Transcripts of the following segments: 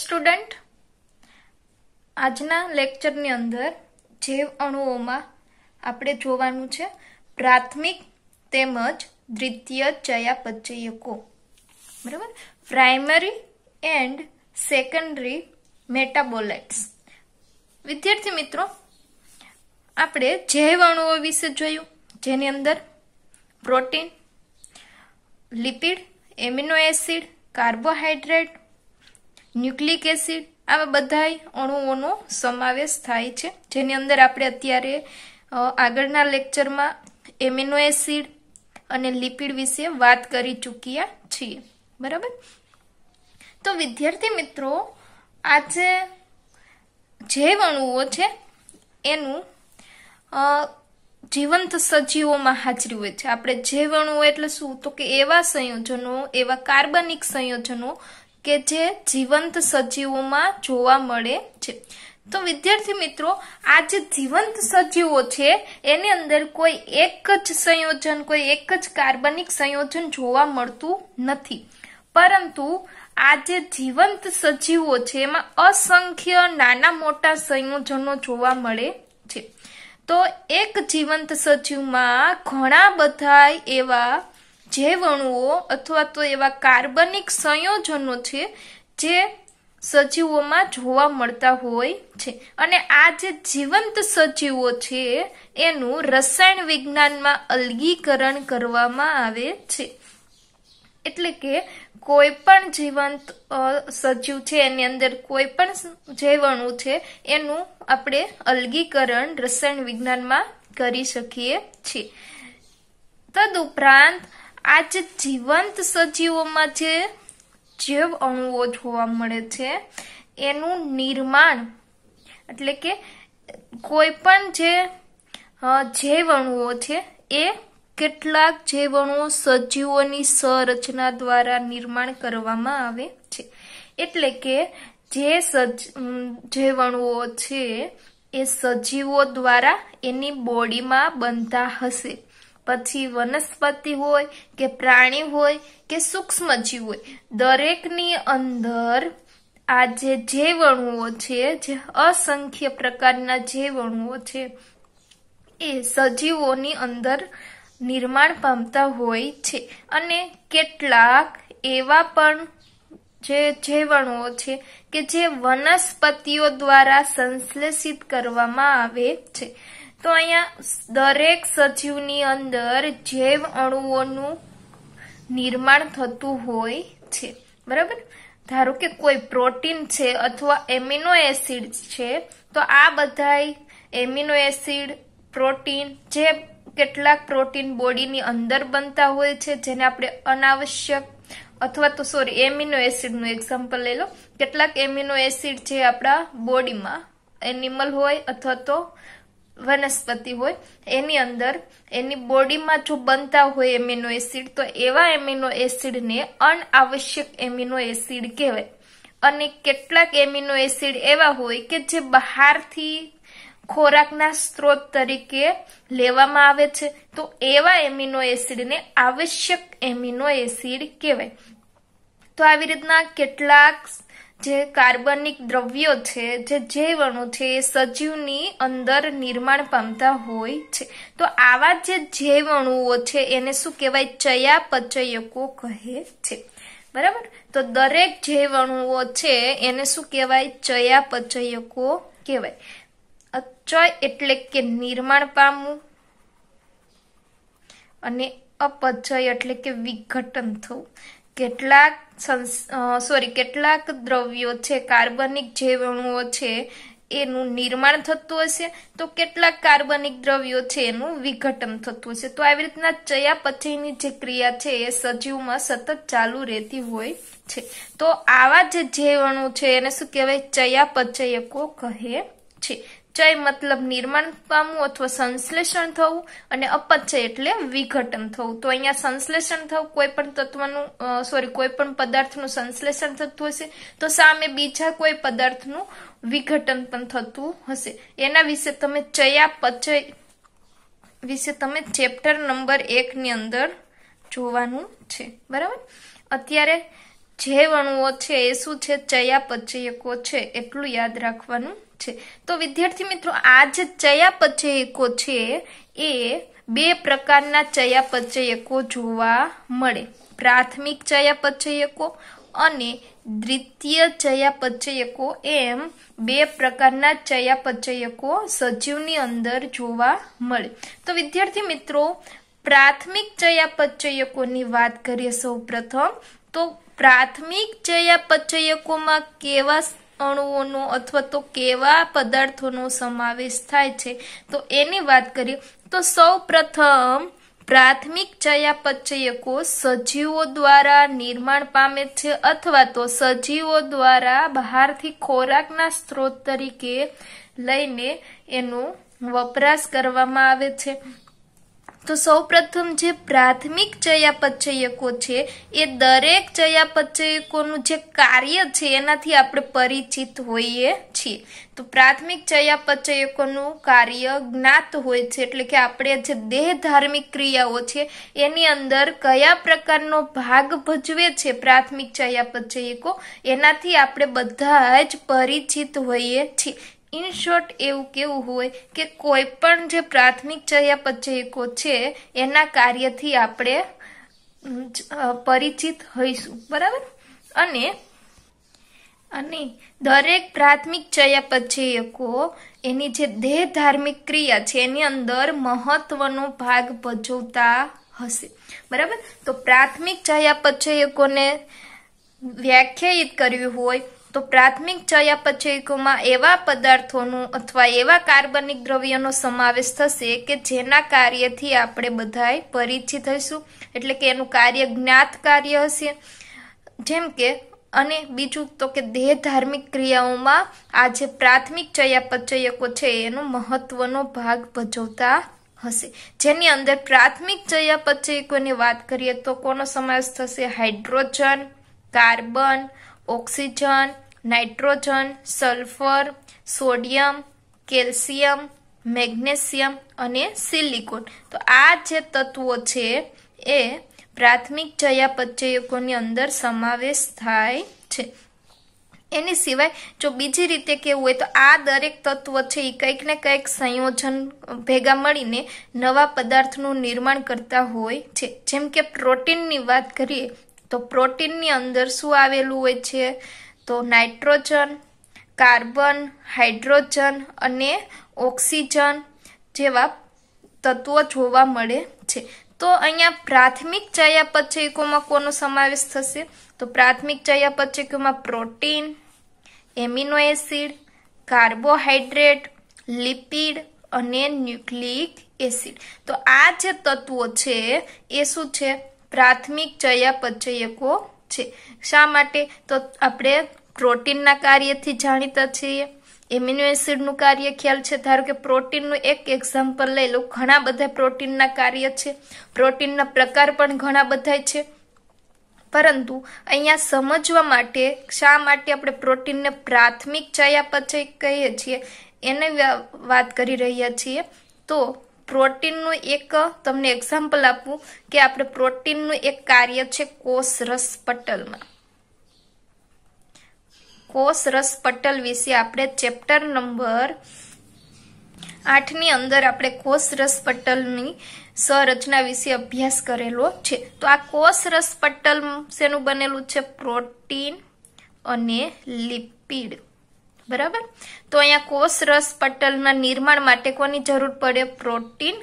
student આજના લેક્ચરની અંદર જૈવ અણુઓમાં આપણે જોવાનું છે પ્રાથમિક તેમજ દ્વિતીય ચયાપચયકો બરાબર પ્રાઇમરી એન્ડ સેકન્ડરી મેટાબોલેટ્સ વિદ્યાર્થી મિત્રો આપણે જૈવ અણુઓ વિશે જોયું જેની અંદર protein lipid amino acid carbohydrate nucleic acid આવા બધાય અણુઓનો સમાવેશ થાય છે જેની અંદર આપણે અત્યારે આગળના લેક્ચરમાં એમિનો એસિડ અને લિપિડ વિશે વાત કરી ચૂક્યા છીએ બરાબર તો વિદ્યાર્થી મિત્રો આજે જે અણુઓ છે એનું જીવંત સજીવોમાં હાજરી હોય છે આપણે જે અણુઓ એટલે શું તો કે એવા સંયોજનો એવા કાર્બનિક સંયોજનો કે જે જીવંત સજીવોમાં જોવા મળે છે તો વિદ્યાર્થી મિત્રો આ જે જીવંત સજીવો છે એની અંદર કોઈ એક જ સંયોજન કોઈ એક જ કાર્બનિક સંયોજન જોવા મળતું નથી પરંતુ આ જે જીવંત સજીવો છે એમાં અસંખ્ય નાના મોટા સંયોજનો જોવા મળે છે તો એક જીવંત સજીવમાં ઘણા બધા એવા જે વણુઓ અથવા તો એવા કાર્બનિક સંયોજનો છે જે સજીવોમાં જોવા મળતા હોય છે અને આ જે જીવંત સજીવો છે એનું રસાયણ વિજ્ઞાનમાં અલગીકરણ કરવામાં આવે છે એટલે કે કોઈ પણ જીવંત સજીવ છે એની અંદર કોઈ પણ જીવણુ છે એનું આપણે અલગીકરણ રસાયણ વિજ્ઞાનમાં કરી શકીએ છીએ તદુપરાંત આ જે જીવંત સજીવોમાં જે જૈવ અણુઓ જોવા મળે છે એનું નિર્માણ એટલે કે કોઈ પણ જે જૈવ અણુઓ છે એ કેટલાક જૈવ અણુઓ સજીવોની સંરચના દ્વારા નિર્માણ કરવામાં આવે છે એટલે કે જે સજ જૈવ અણુઓ છે એ સજીવો દ્વારા એની બોડીમાં બનતા હશે પછી વનસ્પતિ હોય કે પ્રાણી હોય કે સૂક્ષ્મજીવ હોય દરેકની અંદર આ જે જૈવણુઓ છે જે અસંખ્ય પ્રકારના જૈવણુઓ છે એ સજીવોની અંદર નિર્માણ પામતા હોય છે અને કેટલાક એવા પણ જે જૈવણુઓ છે કે જે વનસ્પતિઓ દ્વારા સંશ્લેષિત કરવામાં આવે છે તો અહીંયા દરેક સજીવની અંદર જૈવ અણુઓનું નિર્માણ થતું હોય છે બરાબર ધારો કે કોઈ પ્રોટીન છે અથવા એમિનો એસિડ છે તો આ બધાય એમિનો એસિડ પ્રોટીન જે કેટલાક પ્રોટીન બોડીની અંદર બનતા હોય છે જેને આપણે અનાવશ્યક અથવા તો સોરી એમિનો એસિડનું એક્ઝામ્પલ લઈ લો કેટલાક એમિનો એસિડ જે આપણા બોડીમાં એનિમલ હોય અથવા તો વનસ્પતિ હોય એની અંદર એની બોડીમાં જો બનતા હોય એમિનો એસિડ તો એવા એમિનો એસિડને અનઆવશ્યક એમિનો એસિડ કહેવાય અને કેટલાક એમિનો એસિડ એવા હોય કે જે બહારથી ખોરાકના સ્ત્રોત તરીકે લેવામાં આવે છે તો એવા એમિનો એસિડને આવશ્યક એમિનો એસિડ કહેવાય તો આવી રીતના કેટલાક જે કાર્બનિક દ્રવ્યો છે જે જૈવણુ છે એ સજીવની અંદર નિર્માણ પામતા હોય છે તો આવા જે જૈવણુઓ છે એને શું કહેવાય ચયાપચયકો કહે છે બરાબર તો દરેક જૈવણુઓ છે એને શું કહેવાય ચયાપચયકો કહેવાય અચય એટલે કે નિર્માણ પામવું અને અપચય એટલે કે વિઘટન થવું કેટલાક સોરી કેટલાક દ્રવ્યો છે કાર્બનિક જીવાણુઓ છે એનું નિર્માણ થતું હશે તો કેટલાક કાર્બનિક દ્રવ્યો છે એનું વિઘટન થતું હશે તો આવી રીતના ચયાપચયની જે ક્રિયા છે એ સજીવમાં સતત ચાલુ રહેતી હોય છે તો આવા જે જીવાણુ છે એને શું કહેવાય ચયાપચયકો કહે છે ચય મતલબ નિર્માણ પામવું અથવા સંશ્લેષણ થવું અને અપચય એટલે વિઘટન થવું તો અહીંયા સંશ્લેષણ થવું કોઈ પણ તત્વનું સોરી કોઈ પણ પદાર્થનું સંશ્લેષણ થતું હશે તો સામે બીજા કોઈ પદાર્થનું વિઘટન પણ થતું હશે એના વિશે તમે ચયાપચય વિશે તમે ચેપ્ટર નંબર એકની અંદર જોવાનું છે બરાબર અત્યારે જે વણુઓ છે એ શું છે ચયાપચયકો છે એટલું યાદ રાખવાનું છે તો વિદ્યાર્થી મિત્રો આ જે ચયાપચયકો છે એ બે પ્રકારના ચયાપચયકો જોવા મળે પ્રાથમિક ચયાપચયકો અને દ્વિતીય ચયાપચયકો એમ બે પ્રકારના ચયાપચયકો સજીવની અંદર જોવા મળે તો વિદ્યાર્થી મિત્રો પ્રાથમિક ચયાપચયકોની વાત કરીએ સૌ પ્રથમ તો પ્રાથમિક ચયાપચયકોમાં કેવા અણુઓનો અથવા તો કેવા પદાર્થોનો સમાવેશ થાય છે તો એની વાત કરીએ તો સૌ પ્રથમ પ્રાથમિક ચયાપચયકો સજીવો દ્વારા નિર્માણ પામે છે અથવા તો સજીવો દ્વારા બહારથી ખોરાકના સ્ત્રોત તરીકે લઈને એનો વપરાશ કરવામાં આવે છે તો સૌપ્રથમ જે પ્રાથમિક ચયાપચયકો છે એ દરેક ચયાપચયકોનું જે કાર્ય છે એનાથી આપણે પરિચિત હોઈએ છીએ તો પ્રાથમિક ચયાપચયકોનું કાર્ય જ્ઞાત હોય છે એટલે કે આપણે જે દેહ ધાર્મિક ક્રિયાઓ છે એની અંદર કયા પ્રકારનો ભાગ ભજવે છે પ્રાથમિક ચયાપચયકો એનાથી આપણે બધા જ પરિચિત હોઈએ છીએ ઇન શોર્ટ એવું કેવું હોય કે કોઈ પણ જે પ્રાથમિક ચયાપચયકો છે એના કાર્યથી આપણે પરિચિત હોઈશું બરાબર અને અને દરેક પ્રાથમિક ચયાપચયકો એની જે દેહ ધાર્મિક ક્રિયા છે એની અંદર મહત્વનો ભાગ ભજવતા હશે બરાબર તો પ્રાથમિક ચયાપચયકોને વ્યાખ્યાયિત કરવી હોય તો પ્રાથમિક ચયાપચયકોમાં એવા પદાર્થોનું અથવા એવા કાર્બનિક દ્રવ્યનો સમાવેશ થશે કે જેના કાર્યથી આપણે બધાએ પરિચિત થઈશું એટલે કે એનું કાર્ય જ્ઞાત કાર્ય હશે જેમ કે અને બીજું તો કે દેહ ધાર્મિક ક્રિયાઓમાં આ જે પ્રાથમિક ચયાપચયકો છે એનો મહત્વનો ભાગ ભજવતા હશે જેની અંદર પ્રાથમિક ચયાપચયકોની વાત કરીએ તો કોનો સમાવેશ થશે hydrogen carbon oxygen nitrogen sulphur sodium calcium magnesium અને સિલિકોન તો આ જે તત્વો છે એ પ્રાથમિક ચયાપચયકોની અંદર સમાવેશ થાય છે એની સિવાય જો બીજી રીતે કેવું હોય તો આ દરેક તત્વ છે એ કંઈક ને કંઈક સંયોજન ભેગા મળીને નવા પદાર્થનું નિર્માણ કરતા હોય છે જેમ કે પ્રોટીનની વાત કરીએ તો પ્રોટીનની અંદર શું આવેલું હોય છે તો નાઇટ્રોજન કાર્બન હાઇડ્રોજન અને ઓક્સિજન જેવા તત્વો જોવા મળે છે તો અહીંયા પ્રાથમિક ચયાપચયકોમાં કોનો સમાવેશ થશે તો પ્રાથમિક ચયાપચયકોમાં protein amino acid carbohydrate lipid અને ન્યુક્લિક એસિડ તો આ જે તત્વો છે એ શું છે પ્રાથમિક ચયાપચયકો છે શા માટે તો આપણે પ્રોટીનના કાર્યથી જાણીતા છીએ એમિનો એસિડનું કાર્ય ખ્યાલ છે ધારો કે પ્રોટીનનું એક એક્ઝામ્પલ લઈ લો ઘણા બધા પ્રોટીનના કાર્ય છે પ્રોટીનના પ્રકાર પણ ઘણા બધા છે પરંતુ અહીંયા સમજવા માટે શા માટે આપણે પ્રોટીનને પ્રાથમિક ચયાપચય કહીએ છીએ એને વાત કરી રહ્યા છીએ તો પ્રોટીનનું એક તમને એક્ઝામ્પલ આપવું કે આપણે પ્રોટીનનું એક કાર્ય છે કોષ રસ પટલમાં કોષ રસ પટલ વિશે આપણે ચેપ્ટર નંબર આઠની અંદર આપણે કોષ રસ પટલની સંરચના વિશે અભ્યાસ કરેલો છે તો આ કોષ રસ પટલ શેનું બનેલું છે પ્રોટીન અને લિપિડ બરાબર તો અહીંયા કોષ રસ પટલના નિર્માણ માટે કોની જરૂર પડે પ્રોટીન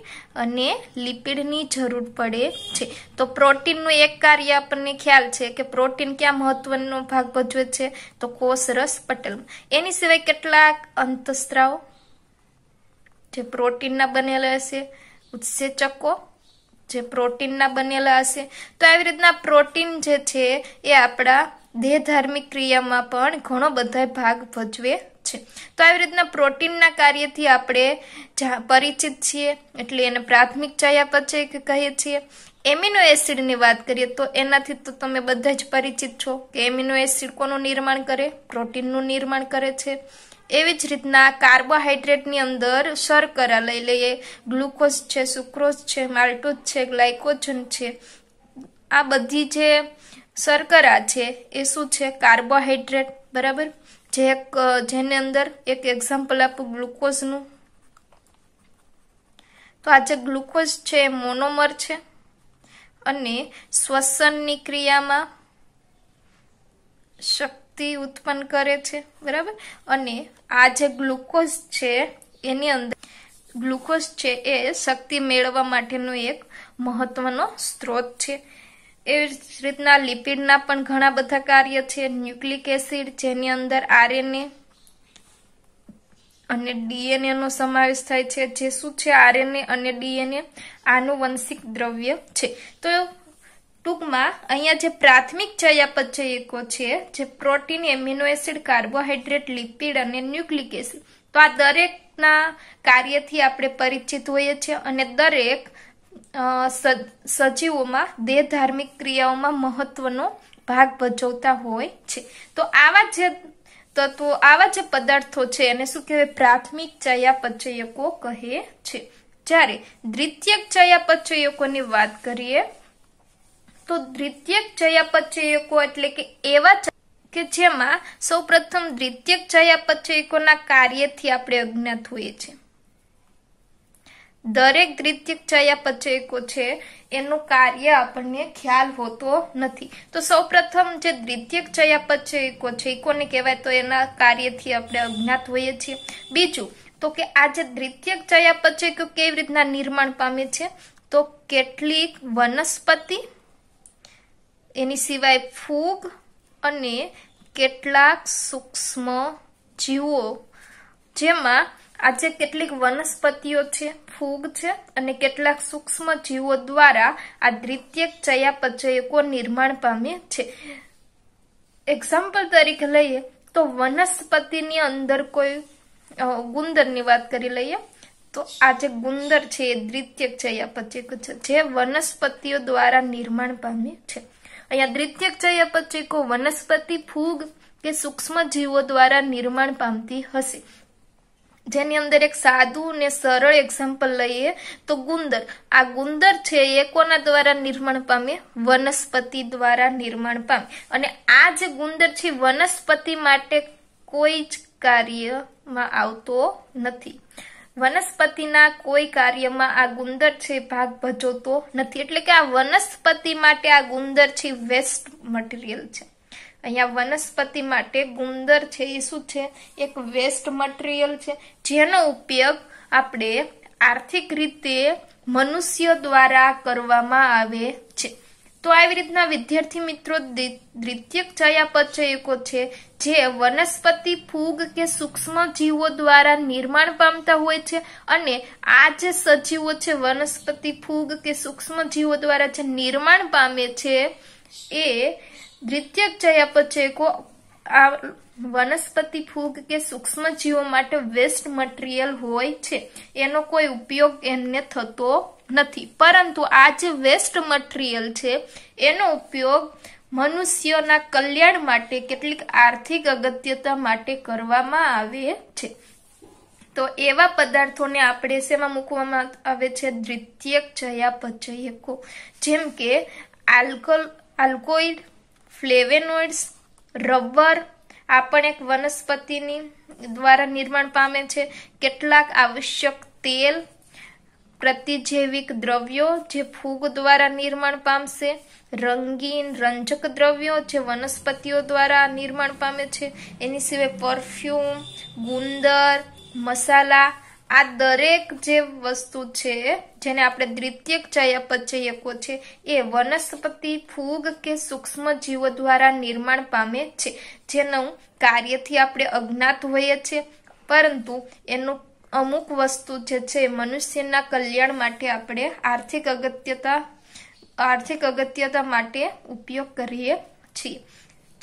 અને લિપિડની જરૂર પડે છે તો પ્રોટીનનું એક કાર્ય આપણને ખ્યાલ છે કે પ્રોટીન ક્યાં મહત્વનો ભાગ ભજવે છે તો કોષ રસ પટલ એની સિવાય કેટલાક અંતસ્ત્રાવ જે પ્રોટીનના બનેલા હશે ઉત્સેચકો જે પ્રોટીનના બનેલા હશે તો આવી રીતના પ્રોટીન જે છે એ આપણા દેહ ધાર્મિક ક્રિયામાં પણ ઘણો બધા ભાગ ભજવે છે તો આવી રીતના પ્રોટીનના કાર્યથી આપણે પરિચિત છીએ એટલે એને પ્રાથમિક ચયાપચય કહીએ છીએ એમિનો એસિડની વાત કરીએ તો એનાથી તો તમે બધા જ પરિચિત છો કે એમિનો એસિડ કોનું નિર્માણ કરે પ્રોટીનનું નિર્માણ કરે છે એવી જ રીતના કાર્બોહાઈડ્રેટની અંદર શર્કરા લઈ લઈએ ગ્લુકોઝ છે સુક્રોઝ છે માલ્ટોઝ છે ગ્લાયકોજન છે આ બધી જે શર્કરા છે એ શું છે કાર્બોહાઈડ્રેટ બરાબર જે એક જેની અંદર એક એક્ઝામ્પલ આપું ગ્લુકોઝનું તો આ જે ગ્લુકોઝ છે એ મોનોમર છે અને શ્વસનની ક્રિયામાં શક્તિ ઉત્પન્ન કરે છે બરાબર અને આ જે ગ્લુકોઝ છે એની અંદર ગ્લુકોઝ છે એ શક્તિ મેળવવા માટેનો એક મહત્વનો સ્ત્રોત છે એ જ રીતના લિપિડના પણ ઘણા બધા કાર્ય છે ન્યુક્લિક એસિડ જેની અંદર આરએનએ અને ડીએનએ નો સમાવેશ થાય છે જે શું છે આરએનએ અને ડીએનએ આનુવંશિક દ્રવ્ય છે તો ટૂંકમાં અહીંયા જે પ્રાથમિક ચયાપચયકો છે જે protein amino acid carbohydrate lipid અને ન્યુક્લિક એસિડ તો આ દરેકના કાર્યથી આપણે પરિચિત હોઈએ છીએ અને દરેક સજીવોમાં દેહ ધાર્મિક ક્રિયાઓમાં મહત્વનો ભાગ ભજવતા હોય છે તો આવા જે તત્વો આવા જે પદાર્થો છે એને શું કહેવાય પ્રાથમિક ચયાપચયકો કહે છે જ્યારે દ્વિતીયક ચયાપચયકોની વાત કરીએ તો દ્વિતીયક ચયાપચયકો એટલે કે એવા કે જેમાં સૌપ્રથમ દ્વિતીયક ચયાપચયકોના કાર્યથી આપણે અજ્ઞાત હોઈએ છીએ દરેક દ્વિતીયક ચયાપચયકો છે એનું કાર્ય આપણને ખ્યાલ હોતો નથી તો સૌપ્રથમ જે દ્વિતીયક ચયાપચયકો છે કોને કહેવાય તો એના કાર્યથી આપણે અજ્ઞાત હોઈએ છીએ બીજું તો કે આ જે દ્વિતીયક ચયાપચયકો કેવી રીતના નિર્માણ પામે છે તો કેટલીક વનસ્પતિ એની સિવાય ફૂગ અને કેટલાક સૂક્ષ્મ જીવો જેમાં આજે કેટલીક વનસ્પતિઓ છે ફૂગ છે અને કેટલાક સૂક્ષ્મ જીવો દ્વારા આ દ્વિતીયક ચયાપચયકો નિર્માણ પામે છે એક્ઝામ્પલ તરીકે લઈએ તો વનસ્પતિની અંદર કોઈ ગુંદરની વાત કરી લઈએ તો આ જે ગુંદર છે એ દ્વિતીયક ચયાપચયક છે જે વનસ્પતિઓ દ્વારા નિર્માણ પામે છે અહીંયા દ્વિતીયક ચયાપચયકો વનસ્પતિ ફૂગ કે સૂક્ષ્મ જીવો દ્વારા નિર્માણ પામતી હશે જેની અંદર એક સાદું ને સરળ એક્ઝામ્પલ લઈએ તો ગુંદર આ ગુંદર છે એ કોના દ્વારા નિર્માણ પામે વનસ્પતિ દ્વારા નિર્માણ પામે અને આ જે ગુંદર છે વનસ્પતિ માટે કોઈ જ કાર્યમાં આવતો નથી વનસ્પતિના કોઈ કાર્યમાં આ ગુંદર છે ભાગ ભજવતો નથી એટલે કે આ વનસ્પતિ માટે આ ગુંદર છે વેસ્ટ મટીરિયલ છે અહીંયા વનસ્પતિ માટે ગુંદર છે એ શું છે એક વેસ્ટ મટીરિયલ છે જેનો ઉપયોગ આપણે આર્થિક રીતે મનુષ્ય દ્વારા કરવામાં આવે છે તો આવી રીતના વિદ્યાર્થી મિત્રો દ્વિતીયક ચયાપચયકો છે જે વનસ્પતિ ફૂગ કે સૂક્ષ્મ જીવો દ્વારા નિર્માણ પામતા હોય છે અને આ જે સજીવો છે વનસ્પતિ ફૂગ કે સૂક્ષ્મ જીવો દ્વારા જે નિર્માણ પામે છે એ દ્વિતીયક ચયાપચયકો આ વનસ્પતિ ફૂગ કે સૂક્ષ્મ જીવો માટે વેસ્ટ મટીરિયલ હોય છે એનો કોઈ ઉપયોગ એમને થતો નથી પરંતુ આ જે વેસ્ટ મટીરિયલ છે એનો ઉપયોગ મનુષ્યોના કલ્યાણ માટે કેટલીક આર્થિક અગત્યતા માટે કરવામાં આવે છે તો એવા પદાર્થોને આપણે શેમાં મૂકવામાં આવે છે દ્વિતીયક ચયાપચયકો જેમ કે આલ્કોલ આલ્કોઇડ ફ્લેવેનોઇડ્સ રબર આ પણ એક વનસ્પતિની દ્વારા નિર્માણ પામે છે કેટલાક આવશ્યક તેલ પ્રતિજૈવિક દ્રવ્યો જે ફૂગ દ્વારા નિર્માણ પામશે રંગીન રંજક દ્રવ્યો જે વનસ્પતિઓ દ્વારા નિર્માણ પામે છે એની સિવાય પરફ્યુમ ગુંદર મસાલા આ દરેક જે વસ્તુ છે જેને આપણે દ્વિતીયક ચયાપચયકો છે એ વનસ્પતિ ફૂગ કે સૂક્ષ્મ જીવો દ્વારા નિર્માણ પામે છે જેનું કાર્યથી આપણે અજ્ઞાત હોઈએ છીએ પરંતુ એનું અમુક વસ્તુ જે છે મનુષ્યના કલ્યાણ માટે આપણે આર્થિક અગત્યતા આર્થિક અગત્યતા માટે ઉપયોગ કરીએ છીએ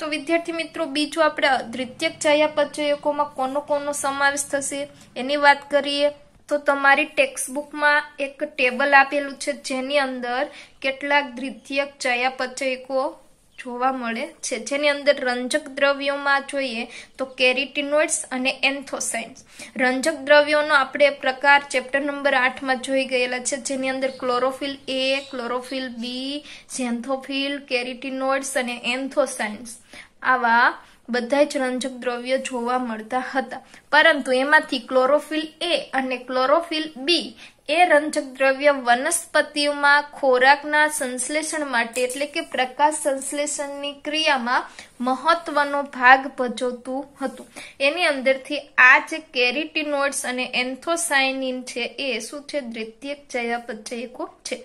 તો વિદ્યાર્થી મિત્રો બીજું આપણે દ્વિતીયક ચયાપચયકોમાં કોનો કોનો સમાવેશ થશે એની વાત કરીએ તો તમારી ટેક્સ્ટબુકમાં એક ટેબલ આપેલું છે જેની અંદર કેટલાક દ્વિતીયક ચયાપચયકો જોવા મળે છે જેની અંદર રંજક દ્રવ્યોમાં જોઈએ તો કેરીટીનોઇડ્સ અને એન્થોસાઇન્સ રંજક દ્રવ્યોનો આપણે પ્રકાર ચેપ્ટર નંબર આઠમાં જોઈ ગયેલા છે જેની અંદર ક્લોરોફિલ એ ક્લોરોફિલ બી ઝેન્થોફિલ કેરિટિનોઇડ્સ અને એન્થોસાઇન્સ આવા બધા જ રંજક દ્રવ્ય જોવા મળતા હતા પરંતુ એમાંથી ક્લોરોફિલ એ અને ક્લોરોફિલ બી એ રંજક દ્રવ્ય વનસ્પતિઓમાં ખોરાકના સંશ્લેષણ માટે એટલે કે પ્રકાશ સંશ્લેષણની ક્રિયામાં મહત્વનો ભાગ ભજવતું હતું એની અંદરથી આ જે કેરીટીનોડ્સ અને એન્થોસાયનિન છે એ શું છે દ્વિતીયક ચયાપચયકો છે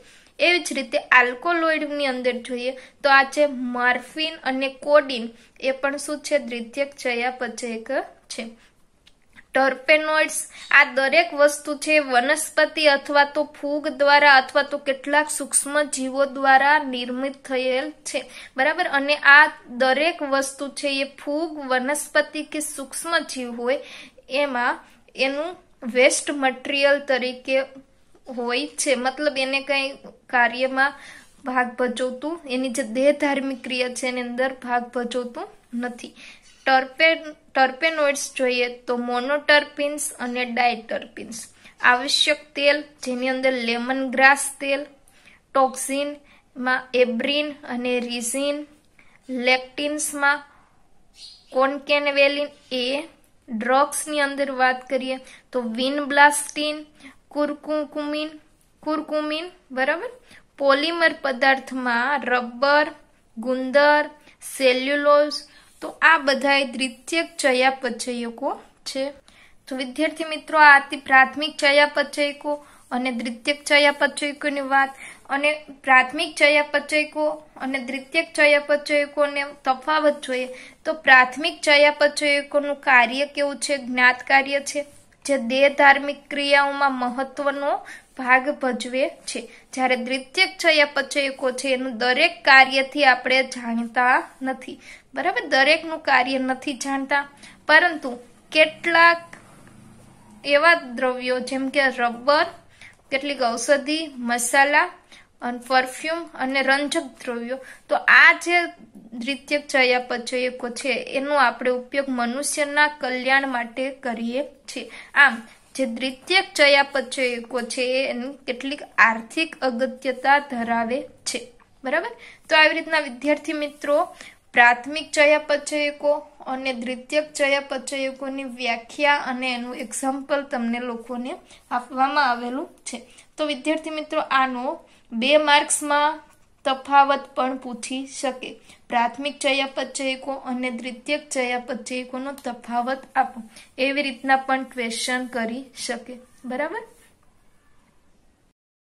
એવી જ રીતે આલ્કોલોઇડની અંદર જોઈએ તો આ છે માર્ફિન અને કોડિન એ પણ શું છે દ્વિતીયક ચયાપચયક છે ટર્પેનોઇડ્સ આ દરેક વસ્તુ છે વનસ્પતિ અથવા તો ફૂગ દ્વારા અથવા તો કેટલાક સૂક્ષ્મ જીવો દ્વારા નિર્મિત થયેલ છે બરાબર અને આ દરેક વસ્તુ છે એ ફૂગ વનસ્પતિ કે સૂક્ષ્મ જીવ હોય એમાં એનું વેસ્ટ મટીરિયલ તરીકે હોય છે મતલબ એને કંઈ કાર્યમાં ભાગ ભજવતું એની જે દેહ ધાર્મિક ક્રિયા છે એની અંદર ભાગ ભજવતું નથી ટર્પેન ટર્પેનોઇડ્સ જોઈએ તો મોનોટર્પિન્સ અને ડાયટર્પિન્સ આવશ્યક તેલ જેની અંદર લેમન ગ્રાસ તેલ ટોક્સિન માં એબ્રિન અને રિઝિન લેક્ટિન્સમાં કોન્કેનવેલિન એ ડ્રગ્સની અંદર વાત કરીએ તો વિનબ્લાસ્ટિન કુરકુકુમિન કુરકુમિન બરાબર પોલિમર પદાર્થમાં રબર ગુંદર સેલ્યુલોઝ તો આ બધા દ્વિતીયક ચયાપચયકો છે તો વિદ્યાર્થી મિત્રો આ હતી પ્રાથમિક ચયાપચયકો અને દ્વિતીયક ચયાપચયકોની વાત અને પ્રાથમિક ચયાપચયકો અને દ્વિતીયક ચયાપચયકોને તફાવત જોઈએ તો પ્રાથમિક ચયાપચયકોનું કાર્ય કેવું છે જ્ઞાત કાર્ય છે જે દેહ ધાર્મિક ક્રિયાઓમાં મહત્વનો ભાગ ભજવે છે જ્યારે દ્વિતીયક છયા છે એનું દરેક કાર્યથી આપણે જાણતા નથી બરાબર દરેકનું કાર્ય નથી જાણતા પરંતુ કેટલાક એવા દ્રવ્યો જેમ કે રબર કેટલીક ઔષધિ મસાલા અને પરફ્યુમ અને રંજક દ્રવ્યો તો આ જે ચયાપચયકો છે એનો આપણે ઉપયોગ મનુષ્યના કલ્યાણ માટે કરીએ છીએ આમ જે ચયાપચયકો છે એની કેટલીક આર્થિક અગત્યતા ધરાવે છે બરાબર તો આવી રીતના વિદ્યાર્થી મિત્રો પ્રાથમિક ચયાપચયકો અને દ્વિતીયક ચયાપચયકોની વ્યાખ્યા અને એનું એક્ઝામ્પલ તમને લોકોને આપવામાં આવેલું છે તો વિદ્યાર્થી મિત્રો આનો બે માર્ક્સમાં તફાવત પણ પૂછી શકે પ્રાથમિક ચયાપચયકો અને દ્વિતીયક ચયાપચયકોનો તફાવત આપો એવી રીતના પણ ક્વેશ્ચન કરી શકે બરાબર